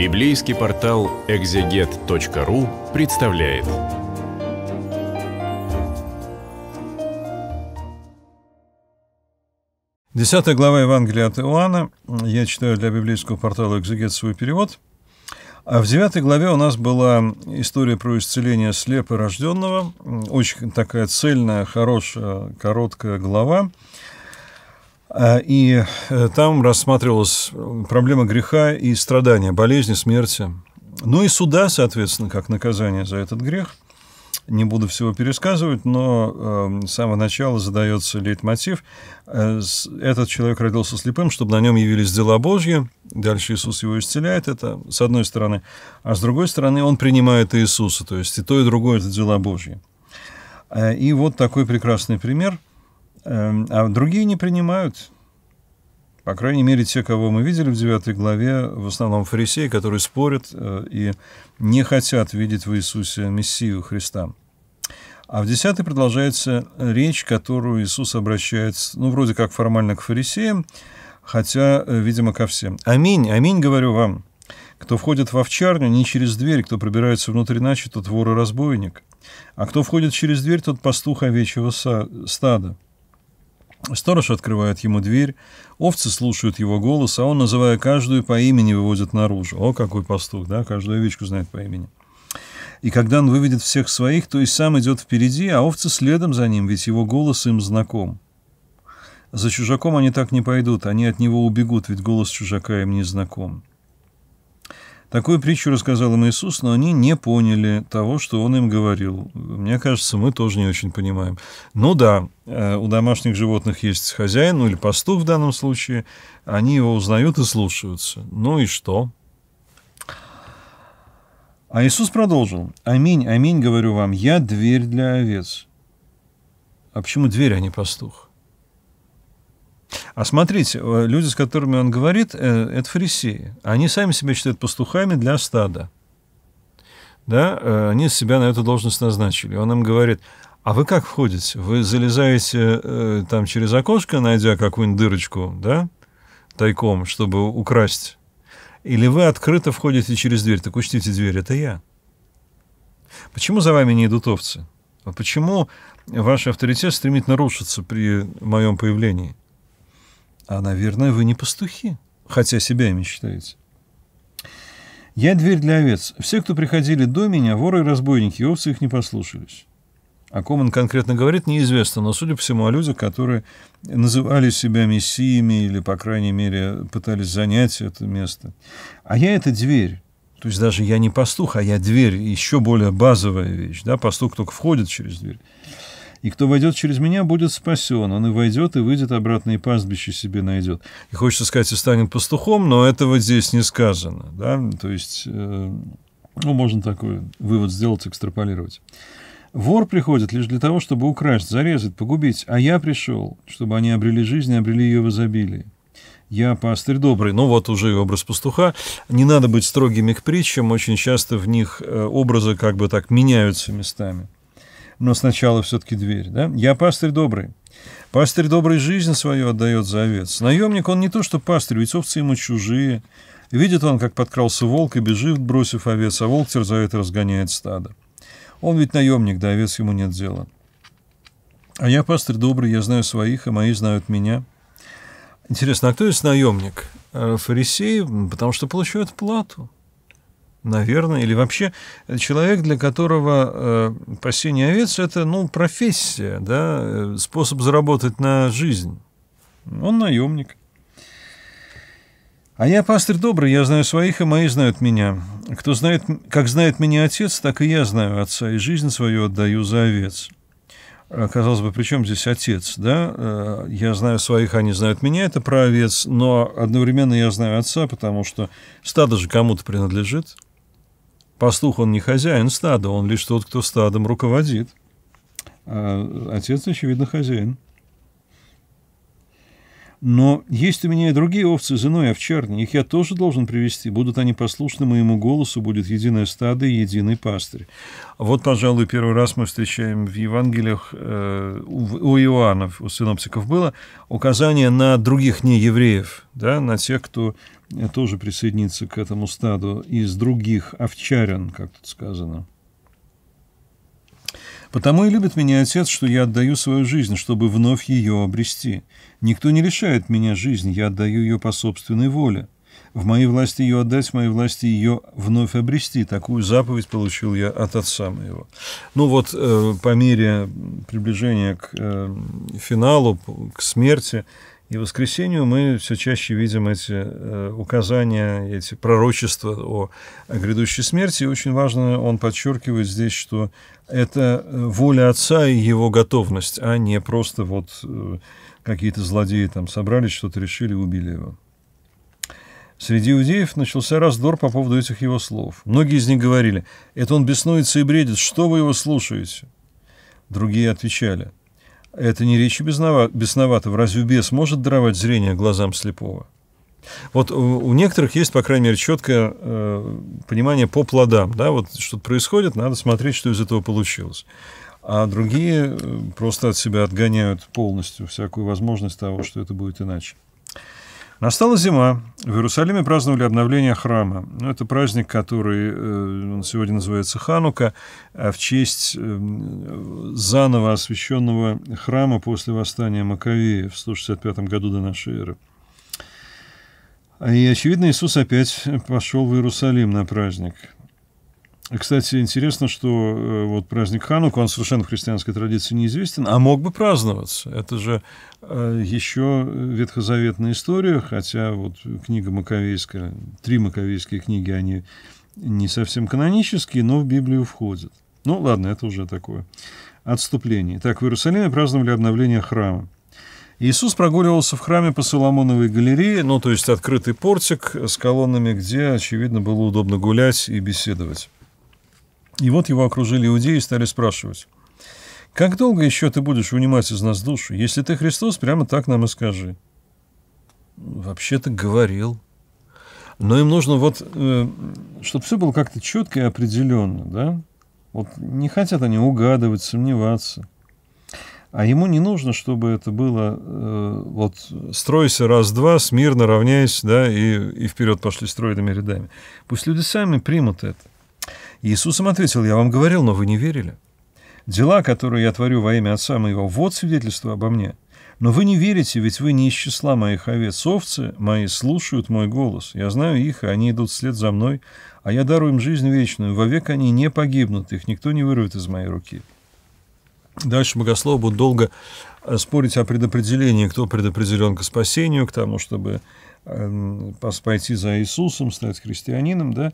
Библейский портал экзегет.ру представляет. Десятая глава Евангелия от Иоанна. Я читаю для библейского портала «Экзегет» свой перевод. А в девятой главе у нас была история про исцеление слепо рожденного. Очень такая цельная, хорошая, короткая глава. А, и э, там рассматривалась проблема греха и страдания, болезни, смерти. Ну и суда, соответственно, как наказание за этот грех. Не буду всего пересказывать, но э, с самого начала задается лейтмотив. Э, этот человек родился слепым, чтобы на нем явились дела Божьи. Дальше Иисус его исцеляет, это с одной стороны. А с другой стороны, он принимает Иисуса, то есть и то, и другое – это дела Божьи. Э, и вот такой прекрасный пример – Эм, а другие не принимают. По крайней мере, те, кого мы видели в 9 главе, в основном фарисеи, которые спорят э, и не хотят видеть в Иисусе Мессию Христа. А в 10 продолжается речь, которую Иисус обращается, ну, вроде как формально к фарисеям, хотя, э, видимо, ко всем. «Аминь, аминь, говорю вам, кто входит в овчарню, не через дверь, кто пробирается внутрь иначе, тот вор и разбойник. А кто входит через дверь, тот пастух овечьего стада. Сторож открывает ему дверь, овцы слушают его голос, а он, называя каждую по имени, выводит наружу. О, какой пастух, да, каждую овечку знает по имени. И когда он выведет всех своих, то и сам идет впереди, а овцы следом за ним, ведь его голос им знаком. За чужаком они так не пойдут, они от него убегут, ведь голос чужака им не знаком. Такую притчу рассказал им Иисус, но они не поняли того, что Он им говорил. Мне кажется, мы тоже не очень понимаем. Ну да, э, у домашних животных есть хозяин, ну или пастух в данном случае. Они его узнают и слушаются. Ну и что? А Иисус продолжил. «Аминь, аминь, говорю вам, я дверь для овец». А почему дверь, а не пастух? А смотрите, э, люди, с которыми он говорит, э, это фарисеи. Они сами себя считают пастухами для стада. Да? Э, они себя на эту должность назначили. Он им говорит, а вы как входите? Вы залезаете там через окошко, найдя какую-нибудь дырочку, да, тайком, чтобы украсть? Или вы открыто входите через дверь? Так учтите дверь, это я. Почему за вами не идут овцы? Почему ваш авторитет стремительно рушится при моем появлении? А, наверное, вы не пастухи, хотя себя ими считаете. Я дверь для овец. Все, кто приходили до меня, воры и разбойники, и овцы их не послушались. О а ком он конкретно говорит, неизвестно, но, судя по всему, о людях, которые называли себя мессиями или, по крайней мере, пытались занять это место. А я — это дверь. То есть даже я не пастух, а я дверь, еще более базовая вещь. Да? Пастух только входит через дверь и кто войдет через меня, будет спасен. Он и войдет, и выйдет обратно, и пастбище себе найдет. И хочется сказать, и станет пастухом, но этого здесь не сказано. Да? То есть, э, ну, можно такой вывод сделать, экстраполировать. Вор приходит лишь для того, чтобы украсть, зарезать, погубить, а я пришел, чтобы они обрели жизнь и обрели ее в изобилии. Я пастырь добрый. Ну вот уже и образ пастуха. Не надо быть строгими к притчам. Очень часто в них э, образы как бы так меняются местами но сначала все-таки дверь. Да? Я пастырь добрый. Пастырь доброй жизнь свою отдает за овец. Наемник он не то что пастырь, ведь овцы ему чужие. Видит он, как подкрался волк и бежит, бросив овец, а волк терзает и разгоняет стадо. Он ведь наемник, да овец ему нет дела. А я пастырь добрый, я знаю своих, и а мои знают меня. Интересно, а кто есть наемник? Э, Фарисеи, потому что получают плату наверное, или вообще человек, для которого э, пасение овец – это, ну, профессия, да, э, способ заработать на жизнь. Он наемник. А я пастырь добрый, я знаю своих, и мои знают меня. Кто знает, как знает меня отец, так и я знаю отца, и жизнь свою отдаю за овец. А, казалось бы, при чем здесь отец, да? Э, я знаю своих, они знают меня, это про овец, но одновременно я знаю отца, потому что стадо же кому-то принадлежит – Пастух он не хозяин стада, он лишь тот, кто стадом руководит. А отец, очевидно, хозяин. Но есть у меня и другие овцы из иной овчарни, их я тоже должен привести. Будут они послушны моему голосу, будет единое стадо и единый пастырь. Вот, пожалуй, первый раз мы встречаем в Евангелиях э, у, у Иоаннов, у синоптиков было указание на других неевреев, да, на тех, кто э, тоже присоединится к этому стаду из других овчарен, как тут сказано. Потому и любит меня Отец, что я отдаю свою жизнь, чтобы вновь ее обрести. Никто не лишает меня жизни, я отдаю ее по собственной воле. В моей власти ее отдать, в моей власти ее вновь обрести. Такую заповедь получил я от отца моего. Ну вот, э, по мере приближения к э, финалу, к смерти, и в воскресенье мы все чаще видим эти э, указания, эти пророчества о, о грядущей смерти. И очень важно, он подчеркивает здесь, что это э, воля отца и его готовность, а не просто вот э, какие-то злодеи там собрались, что-то решили, убили его. Среди иудеев начался раздор по поводу этих его слов. Многие из них говорили, это он беснуется и бредит, что вы его слушаете? Другие отвечали – это не речь бесноватого. Разве бес может даровать зрение глазам слепого? Вот у некоторых есть, по крайней мере, четкое э, понимание по плодам. Да? Вот что-то происходит, надо смотреть, что из этого получилось. А другие э, просто от себя отгоняют полностью всякую возможность того, что это будет иначе. Настала зима. В Иерусалиме праздновали обновление храма. Ну, это праздник, который э, он сегодня называется Ханука, а в честь э, заново освященного храма после восстания Маковея в 165 году до нашей эры. И, очевидно, Иисус опять пошел в Иерусалим на праздник – кстати, интересно, что э, вот праздник Ханук, он совершенно в христианской традиции неизвестен, а мог бы праздноваться. Это же э, еще ветхозаветная история, хотя вот книга Маковейская, три маковейские книги, они не совсем канонические, но в Библию входят. Ну, ладно, это уже такое отступление. Так, в Иерусалиме праздновали обновление храма. Иисус прогуливался в храме по Соломоновой галерее, ну, то есть открытый портик с колоннами, где, очевидно, было удобно гулять и беседовать. И вот его окружили иудеи и стали спрашивать, «Как долго еще ты будешь унимать из нас душу? Если ты Христос, прямо так нам и скажи». «Вообще-то говорил». Но им нужно вот, э, чтобы все было как-то четко и определенно, да? Вот не хотят они угадывать, сомневаться. А ему не нужно, чтобы это было э, вот стройся раз-два, смирно равняйся, да, и, и вперед пошли стройными рядами. Пусть люди сами примут это. Иисусом ответил, «Я вам говорил, но вы не верили. Дела, которые я творю во имя Отца моего, вот свидетельство обо мне. Но вы не верите, ведь вы не из числа моих овец. Овцы мои слушают мой голос. Я знаю их, и они идут вслед за мной, а я дарую им жизнь вечную. Вовек они не погибнут, их никто не вырвет из моей руки». Дальше богословы будут долго э, спорить о предопределении, кто предопределен к спасению, к тому, чтобы Эм, пойти за Иисусом, стать христианином, да.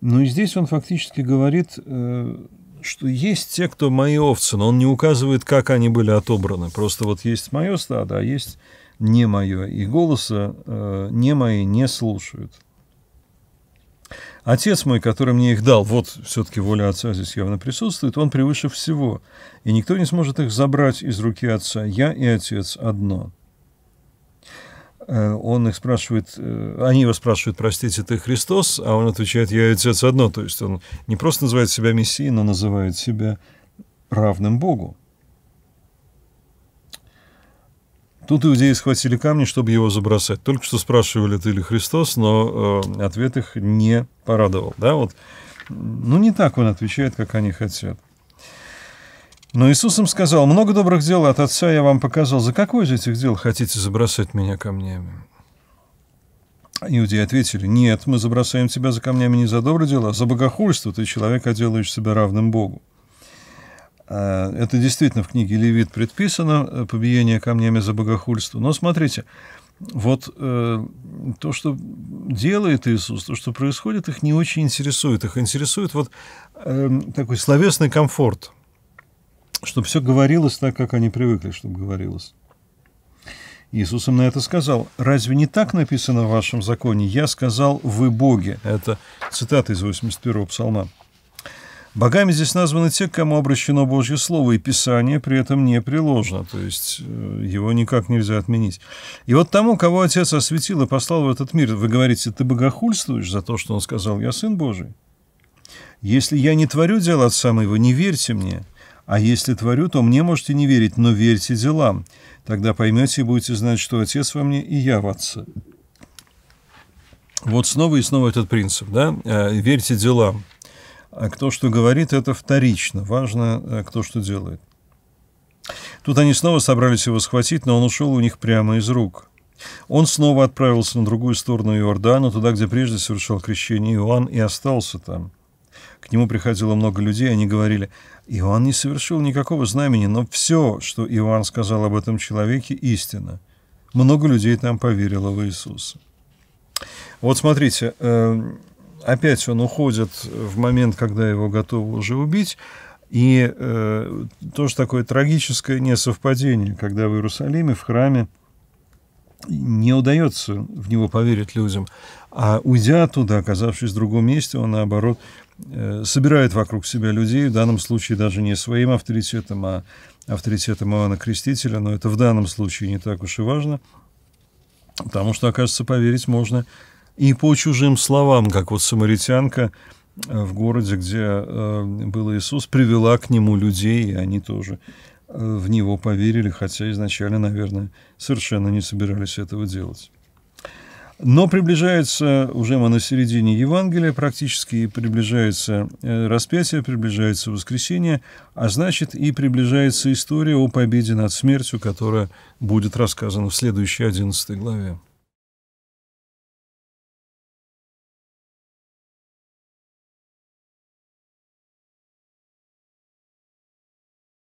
Но ну, и здесь он фактически говорит, э, что есть те, кто мои овцы, но он не указывает, как они были отобраны. Просто вот есть мое стадо, а есть не мое, и голоса э, не мои не слушают. Отец мой, который мне их дал, вот все-таки воля отца здесь явно присутствует, он превыше всего, и никто не сможет их забрать из руки отца, я и отец одно. Э, он их спрашивает, э, они его спрашивают, простите, ты Христос, а он отвечает, я и отец одно. То есть он не просто называет себя Мессией, но называет себя равным Богу. Тут иудеи схватили камни, чтобы его забросать. Только что спрашивали, ты ли Христос, но э, ответ их не порадовал. Да? Вот. Ну, не так он отвечает, как они хотят. Но Иисус им сказал, «Много добрых дел от Отца я вам показал. За какое из этих дел хотите забросать меня камнями?» Иудеи ответили, «Нет, мы забросаем тебя за камнями не за добрые дела, а за богохульство. Ты человек, делаешь себя равным Богу». А, это действительно в книге Левит предписано, э, побиение камнями за богохульство. Но смотрите, вот э, то, что делает Иисус, то, что происходит, их не очень интересует. Их интересует вот э, такой словесный комфорт – чтобы все говорилось так, как они привыкли, чтобы говорилось. Иисус им на это сказал, «Разве не так написано в вашем законе? Я сказал, вы боги». Это цитата из 81-го псалма. Богами здесь названы те, к кому обращено Божье Слово, и Писание при этом не приложено, то есть э, его никак нельзя отменить. И вот тому, кого Отец осветил и послал в этот мир, вы говорите, ты богохульствуешь за то, что он сказал, я Сын Божий. Если я не творю дела от самого, не верьте мне. А если творю, то мне можете не верить, но верьте делам. Тогда поймете и будете знать, что Отец во мне и я в Отце. Вот снова и снова этот принцип, да? «Э, верьте делам. А кто что говорит, это вторично. Важно, э, кто что делает. Тут они снова собрались его схватить, но он ушел у них прямо из рук. Он снова отправился на другую сторону Иордана, туда, где прежде совершал крещение Иоанн, и остался там. К нему приходило много людей, они говорили, «Иоанн не совершил никакого знамени, но все, что Иоанн сказал об этом человеке, истина». Много людей там поверило в Иисуса. Вот смотрите, э, опять он уходит в момент, когда его готовы уже убить, и э, тоже такое трагическое несовпадение, когда в Иерусалиме, в храме, не удается в него поверить людям. А уйдя оттуда, оказавшись в другом месте, он, наоборот, Э, собирает вокруг себя людей, в данном случае даже не своим авторитетом, а авторитетом Иоанна Крестителя, но это в данном случае не так уж и важно, потому что, окажется, поверить можно и по чужим словам, как вот самаритянка э, в городе, где э, был Иисус, привела к нему людей, и они тоже в него поверили, хотя изначально, наверное, совершенно не собирались этого делать. Но приближается уже мы на середине Евангелия практически, и приближается э, распятие, приближается воскресение, а значит и приближается история о победе над смертью, которая будет рассказана в следующей 11 главе.